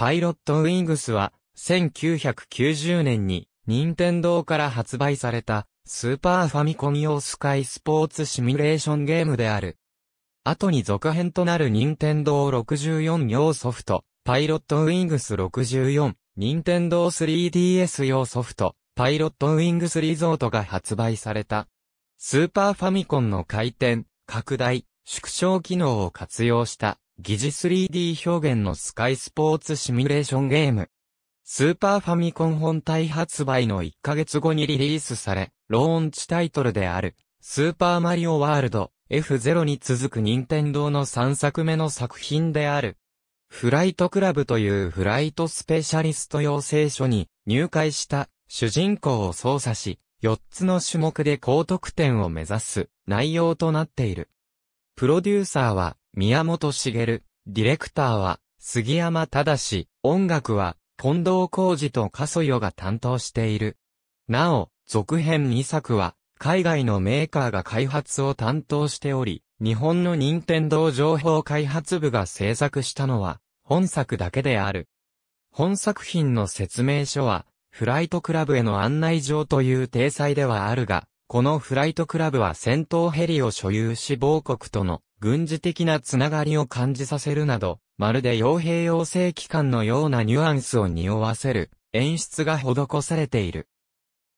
パイロットウィングスは、1990年に、任天堂から発売された、スーパーファミコン用スカイスポーツシミュレーションゲームである。後に続編となる任天堂64用ソフト、パイロットウィングス64、任天堂 3DS 用ソフト、パイロットウィングスリゾートが発売された。スーパーファミコンの回転、拡大、縮小機能を活用した疑似 3D 表現のスカイスポーツシミュレーションゲーム。スーパーファミコン本体発売の1ヶ月後にリリースされ、ローンチタイトルである、スーパーマリオワールド F0 に続く任天堂の3作目の作品である。フライトクラブというフライトスペシャリスト養成所に入会した主人公を操作し、4つの種目で高得点を目指す内容となっている。プロデューサーは宮本茂、ディレクターは杉山正、音楽は近藤浩二と加祖代が担当している。なお、続編2作は海外のメーカーが開発を担当しており、日本の任天堂情報開発部が制作したのは本作だけである。本作品の説明書は、フライトクラブへの案内状という体裁ではあるが、このフライトクラブは戦闘ヘリを所有し某国との軍事的なつながりを感じさせるなど、まるで傭兵養成機関のようなニュアンスを匂わせる演出が施されている。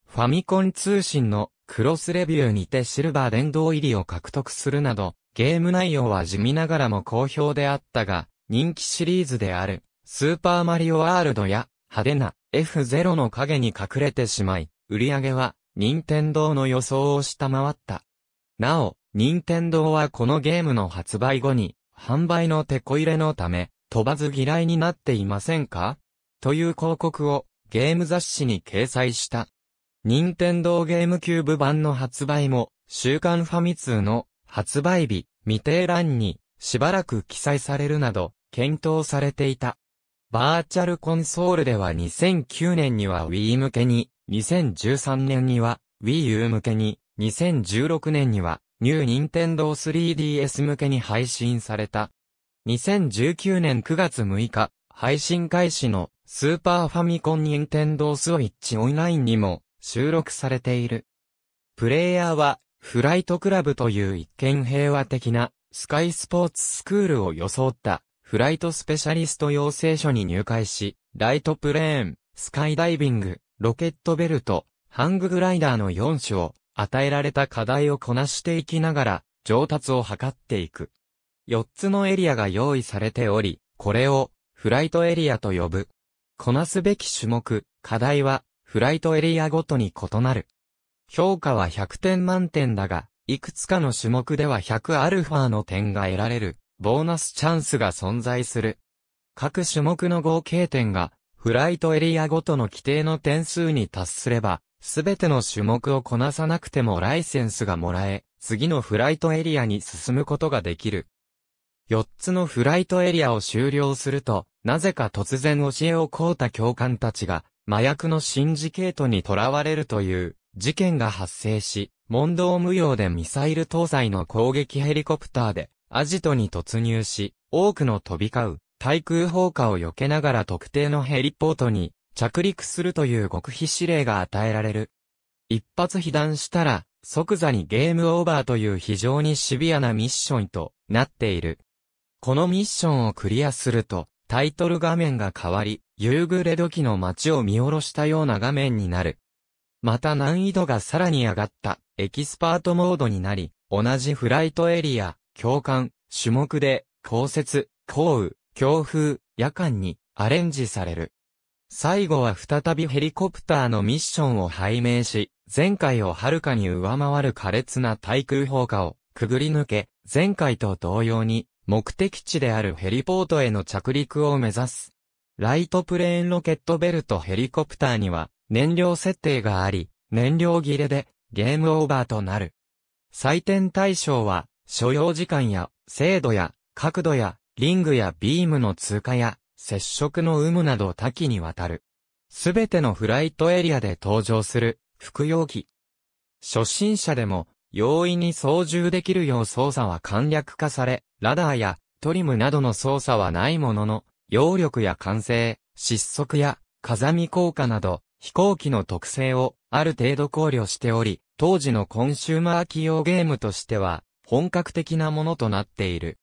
ファミコン通信のクロスレビューにてシルバー殿堂入りを獲得するなど、ゲーム内容は地味ながらも好評であったが、人気シリーズである、スーパーマリオワールドや、派手な F0 の影に隠れてしまい、売り上げは任天堂の予想を下回った。なお、任天堂はこのゲームの発売後に、販売の手こ入れのため、飛ばず嫌いになっていませんかという広告をゲーム雑誌に掲載した。任天堂ゲームキューブ版の発売も、週刊ファミ通の発売日未定欄にしばらく記載されるなど検討されていた。バーチャルコンソールでは2009年には Wii 向けに2013年には Wii U 向けに、2016年には New Nintendo 3DS 向けに配信された。2019年9月6日、配信開始のスーパーファミコン Nintendo Switch o ンにも収録されている。プレイヤーはフライトクラブという一見平和的なスカイスポーツスクールを装ったフライトスペシャリスト養成所に入会し、ライトプレーン、スカイダイビング、ロケットベルト、ハンググライダーの4種を与えられた課題をこなしていきながら上達を図っていく。4つのエリアが用意されており、これをフライトエリアと呼ぶ。こなすべき種目、課題はフライトエリアごとに異なる。評価は100点満点だが、いくつかの種目では 100α の点が得られる、ボーナスチャンスが存在する。各種目の合計点がフライトエリアごとの規定の点数に達すれば、すべての種目をこなさなくてもライセンスがもらえ、次のフライトエリアに進むことができる。4つのフライトエリアを終了すると、なぜか突然教えを凍うた教官たちが、麻薬のシンジケートに囚われるという、事件が発生し、問答無用でミサイル搭載の攻撃ヘリコプターで、アジトに突入し、多くの飛び交う、対空砲火を避けながら特定のヘリポートに着陸するという極秘指令が与えられる。一発被弾したら、即座にゲームオーバーという非常にシビアなミッションとなっている。このミッションをクリアすると、タイトル画面が変わり、夕暮れ時の街を見下ろしたような画面になる。また難易度がさらに上がったエキスパートモードになり、同じフライトエリア、教官、種目で、降雪、降雨、強風、夜間にアレンジされる。最後は再びヘリコプターのミッションを拝命し、前回をはるかに上回る苛烈な対空砲火をくぐり抜け、前回と同様に目的地であるヘリポートへの着陸を目指す。ライトプレーンロケットベルトヘリコプターには燃料設定があり、燃料切れでゲームオーバーとなる。採点対象は所要時間や精度や角度やリングやビームの通過や接触の有無など多岐にわたる。すべてのフライトエリアで登場する服用機。初心者でも容易に操縦できるよう操作は簡略化され、ラダーやトリムなどの操作はないものの、揚力や完成、失速や風見効果など飛行機の特性をある程度考慮しており、当時のコンシューマー機用ゲームとしては本格的なものとなっている。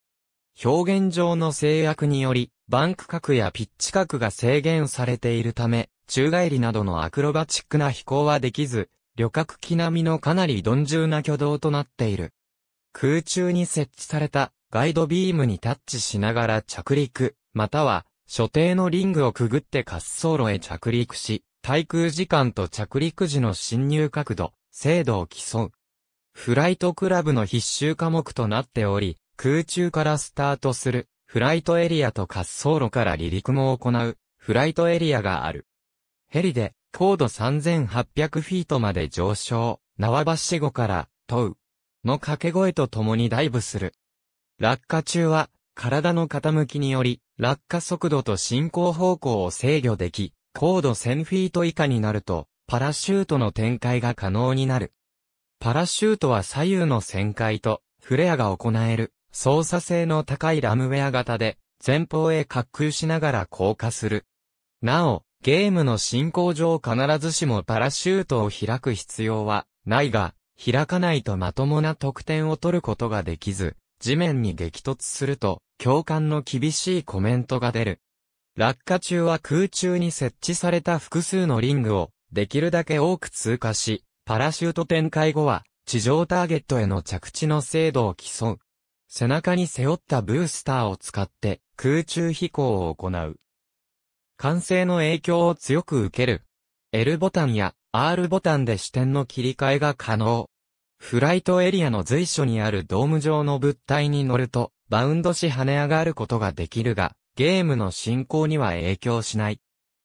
表現上の制約により、バンク角やピッチ角が制限されているため、宙返りなどのアクロバチックな飛行はできず、旅客機並みのかなり鈍重な挙動となっている。空中に設置されたガイドビームにタッチしながら着陸、または所定のリングをくぐって滑走路へ着陸し、対空時間と着陸時の侵入角度、精度を競う。フライトクラブの必修科目となっており、空中からスタートする、フライトエリアと滑走路から離陸も行う、フライトエリアがある。ヘリで、高度3800フィートまで上昇、縄橋後から、問う。の掛け声と共にダイブする。落下中は、体の傾きにより、落下速度と進行方向を制御でき、高度1000フィート以下になると、パラシュートの展開が可能になる。パラシュートは左右の旋回と、フレアが行える。操作性の高いラムウェア型で、前方へ滑空しながら降下する。なお、ゲームの進行上必ずしもパラシュートを開く必要はないが、開かないとまともな得点を取ることができず、地面に激突すると、教官の厳しいコメントが出る。落下中は空中に設置された複数のリングを、できるだけ多く通過し、パラシュート展開後は、地上ターゲットへの着地の精度を競う。背中に背負ったブースターを使って空中飛行を行う。完成の影響を強く受ける。L ボタンや R ボタンで視点の切り替えが可能。フライトエリアの随所にあるドーム状の物体に乗ると、バウンドし跳ね上がることができるが、ゲームの進行には影響しない。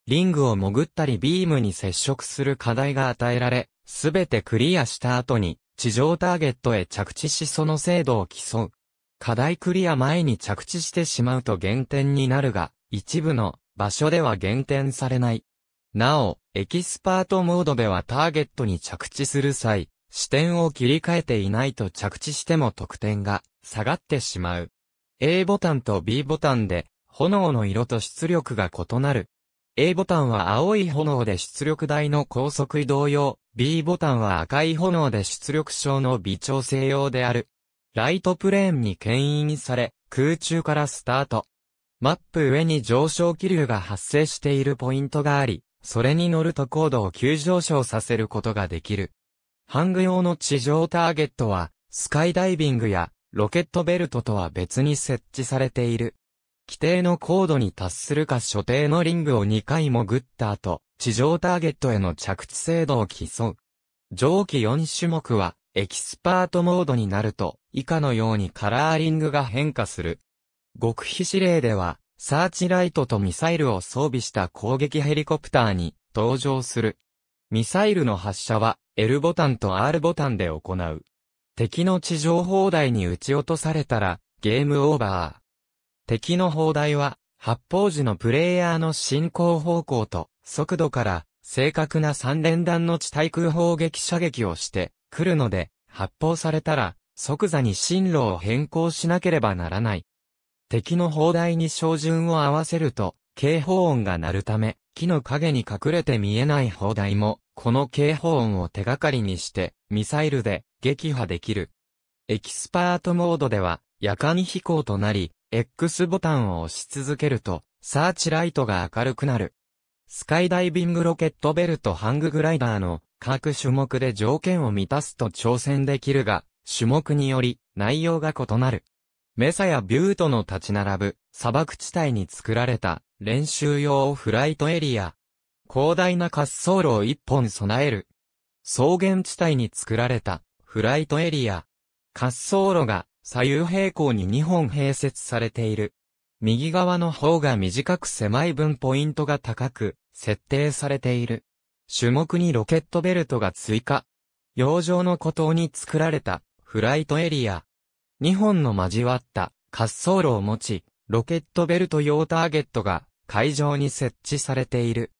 リングを潜ったりビームに接触する課題が与えられ、すべてクリアした後に、地上ターゲットへ着地しその精度を競う。課題クリア前に着地してしまうと減点になるが、一部の場所では減点されない。なお、エキスパートモードではターゲットに着地する際、視点を切り替えていないと着地しても得点が下がってしまう。A ボタンと B ボタンで炎の色と出力が異なる。A ボタンは青い炎で出力台の高速移動用、B ボタンは赤い炎で出力症の微調整用である。ライトプレーンに牽引され、空中からスタート。マップ上に上昇気流が発生しているポイントがあり、それに乗ると高度を急上昇させることができる。ハング用の地上ターゲットは、スカイダイビングやロケットベルトとは別に設置されている。規定の高度に達するか所定のリングを2回潜った後、地上ターゲットへの着地精度を競う。上記4種目は、エキスパートモードになると、以下のようにカラーリングが変化する。極秘指令では、サーチライトとミサイルを装備した攻撃ヘリコプターに登場する。ミサイルの発射は L ボタンと R ボタンで行う。敵の地上砲台に撃ち落とされたらゲームオーバー。敵の砲台は発砲時のプレイヤーの進行方向と速度から正確な三連弾の地対空砲撃射撃をして来るので、発砲されたら、即座に進路を変更しなければならない。敵の砲台に照準を合わせると、警報音が鳴るため、木の陰に隠れて見えない砲台も、この警報音を手がかりにして、ミサイルで撃破できる。エキスパートモードでは、夜間飛行となり、X ボタンを押し続けると、サーチライトが明るくなる。スカイダイビングロケットベルトハンググライダーの各種目で条件を満たすと挑戦できるが、種目により内容が異なる。メサやビュートの立ち並ぶ砂漠地帯に作られた練習用フライトエリア。広大な滑走路を一本備える。草原地帯に作られたフライトエリア。滑走路が左右平行に2本併設されている。右側の方が短く狭い分ポイントが高く設定されている。種目にロケットベルトが追加。洋上の孤島に作られたフライトエリア。2本の交わった滑走路を持ち、ロケットベルト用ターゲットが海上に設置されている。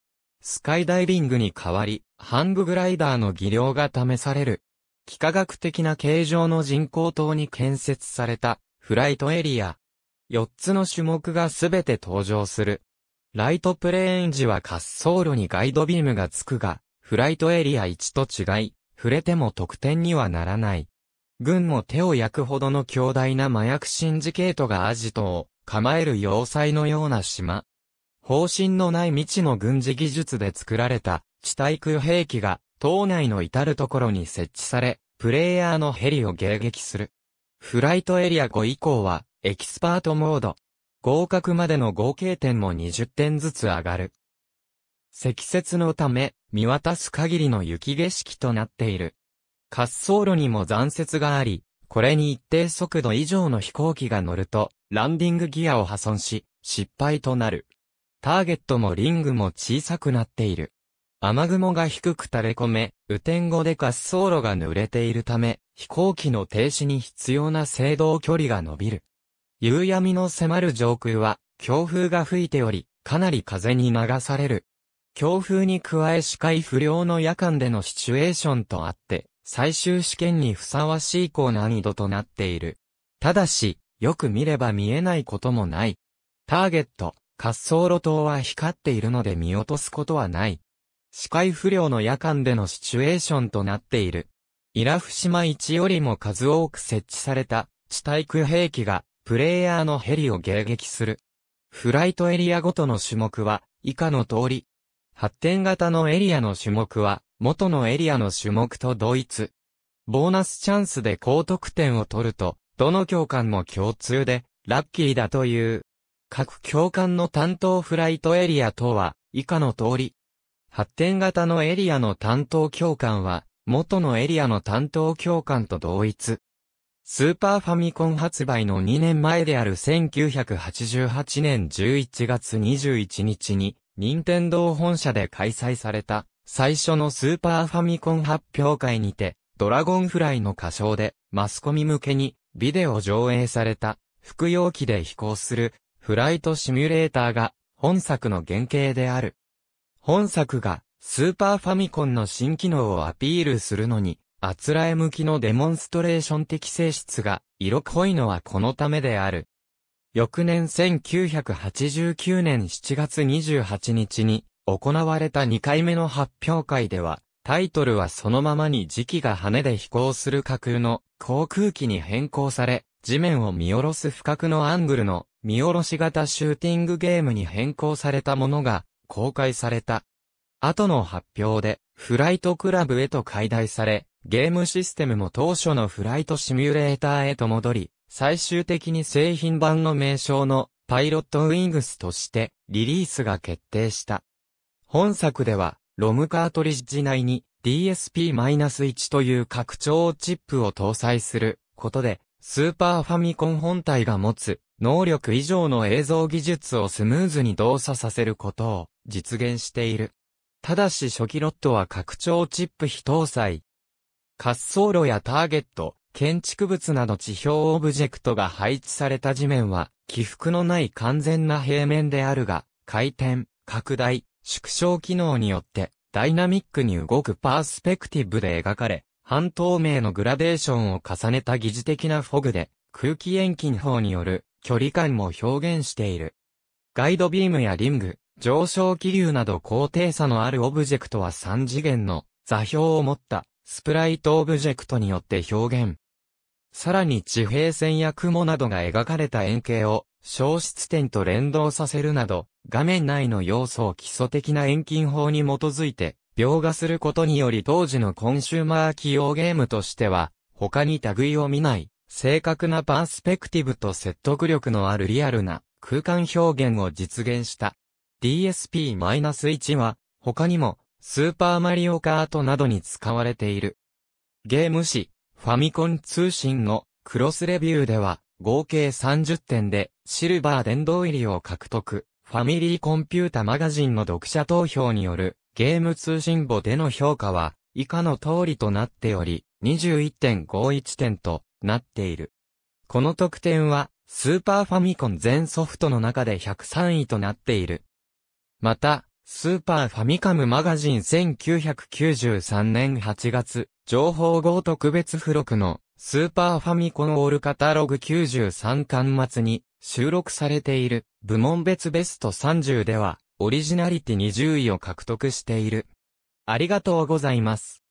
スカイダイビングに代わり、ハンググライダーの技量が試される。幾何学的な形状の人工島に建設されたフライトエリア。4つの種目がすべて登場する。ライトプレーン時は滑走路にガイドビームがつくが、フライトエリア1と違い、触れても得点にはならない。軍も手を焼くほどの強大な麻薬シンジケートがアジトを構える要塞のような島。方針のない未知の軍事技術で作られた地対空兵器が島内の至るところに設置され、プレイヤーのヘリを迎撃する。フライトエリア5以降はエキスパートモード、合格までの合計点も20点ずつ上がる。積雪のため、見渡す限りの雪景色となっている。滑走路にも残雪があり、これに一定速度以上の飛行機が乗ると、ランディングギアを破損し、失敗となる。ターゲットもリングも小さくなっている。雨雲が低く垂れ込め、雨天後で滑走路が濡れているため、飛行機の停止に必要な制動距離が伸びる。夕闇の迫る上空は、強風が吹いており、かなり風に流される。強風に加え視界不良の夜間でのシチュエーションとあって、最終試験にふさわしい高難易度となっている。ただし、よく見れば見えないこともない。ターゲット、滑走路灯は光っているので見落とすことはない。視界不良の夜間でのシチュエーションとなっている。イラフ島1よりも数多く設置された地対空兵器がプレイヤーのヘリを迎撃する。フライトエリアごとの種目は、以下の通り。発展型のエリアの種目は、元のエリアの種目と同一。ボーナスチャンスで高得点を取ると、どの教官も共通で、ラッキーだという。各教官の担当フライトエリア等は、以下の通り。発展型のエリアの担当教官は、元のエリアの担当教官と同一。スーパーファミコン発売の2年前である1988年11月21日に、任天堂本社で開催された、最初のスーパーファミコン発表会にて、ドラゴンフライの歌唱で、マスコミ向けに、ビデオ上映された、服用機で飛行する、フライトシミュレーターが、本作の原型である。本作が、スーパーファミコンの新機能をアピールするのに、あつらえ向きのデモンストレーション的性質が色濃いのはこのためである。翌年1989年7月28日に行われた2回目の発表会では、タイトルはそのままに時期が羽で飛行する架空の航空機に変更され、地面を見下ろす不覚のアングルの見下ろし型シューティングゲームに変更されたものが公開された。後の発表でフライトクラブへと解体され、ゲームシステムも当初のフライトシミュレーターへと戻り、最終的に製品版の名称のパイロットウィングスとしてリリースが決定した。本作では、ロムカートリッジ内に DSP-1 という拡張チップを搭載することで、スーパーファミコン本体が持つ能力以上の映像技術をスムーズに動作させることを実現している。ただし初期ロットは拡張チップ非搭載、滑走路やターゲット、建築物など地表オブジェクトが配置された地面は、起伏のない完全な平面であるが、回転、拡大、縮小機能によって、ダイナミックに動くパースペクティブで描かれ、半透明のグラデーションを重ねた疑似的なフォグで、空気遠近法による距離感も表現している。ガイドビームやリング、上昇気流など高低差のあるオブジェクトは3次元の座標を持ったスプライトオブジェクトによって表現。さらに地平線や雲などが描かれた円形を消失点と連動させるなど、画面内の要素を基礎的な遠近法に基づいて描画することにより当時のコンシューマー企業ゲームとしては、他に類を見ない、正確なパースペクティブと説得力のあるリアルな空間表現を実現した。DSP-1 は、他にも、スーパーマリオカートなどに使われている。ゲーム誌、ファミコン通信のクロスレビューでは、合計30点でシルバー殿堂入りを獲得。ファミリーコンピュータマガジンの読者投票によるゲーム通信簿での評価は以下の通りとなっており、21.51点となっている。この得点はスーパーファミコン全ソフトの中で103位となっている。また、スーパーファミカムマガジン1993年8月、情報号特別付録のスーパーファミコンオールカタログ93巻末に収録されている部門別ベスト30ではオリジナリティ20位を獲得している。ありがとうございます。